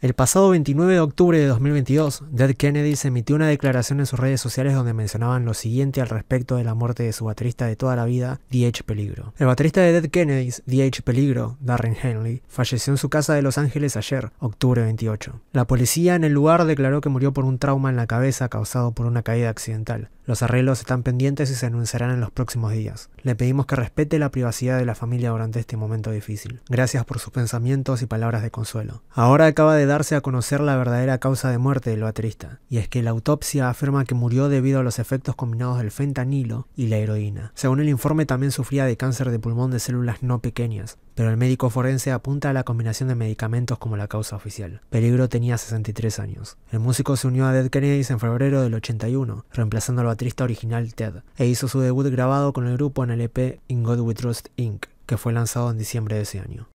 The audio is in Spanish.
El pasado 29 de octubre de 2022, Dead Kennedys emitió una declaración en sus redes sociales donde mencionaban lo siguiente al respecto de la muerte de su baterista de toda la vida, D.H. Peligro. El baterista de Dead Kennedys, D.H. Peligro, Darren Henley, falleció en su casa de Los Ángeles ayer, octubre 28. La policía en el lugar declaró que murió por un trauma en la cabeza causado por una caída accidental. Los arreglos están pendientes y se anunciarán en los próximos días. Le pedimos que respete la privacidad de la familia durante este momento difícil. Gracias por sus pensamientos y palabras de consuelo. Ahora acaba de darse a conocer la verdadera causa de muerte del baterista, y es que la autopsia afirma que murió debido a los efectos combinados del fentanilo y la heroína. Según el informe también sufría de cáncer de pulmón de células no pequeñas, pero el médico forense apunta a la combinación de medicamentos como la causa oficial. Peligro tenía 63 años. El músico se unió a Dead Kennedys en febrero del 81, reemplazando al original Ted, e hizo su debut grabado con el grupo en el EP In God We Trust Inc., que fue lanzado en diciembre de ese año.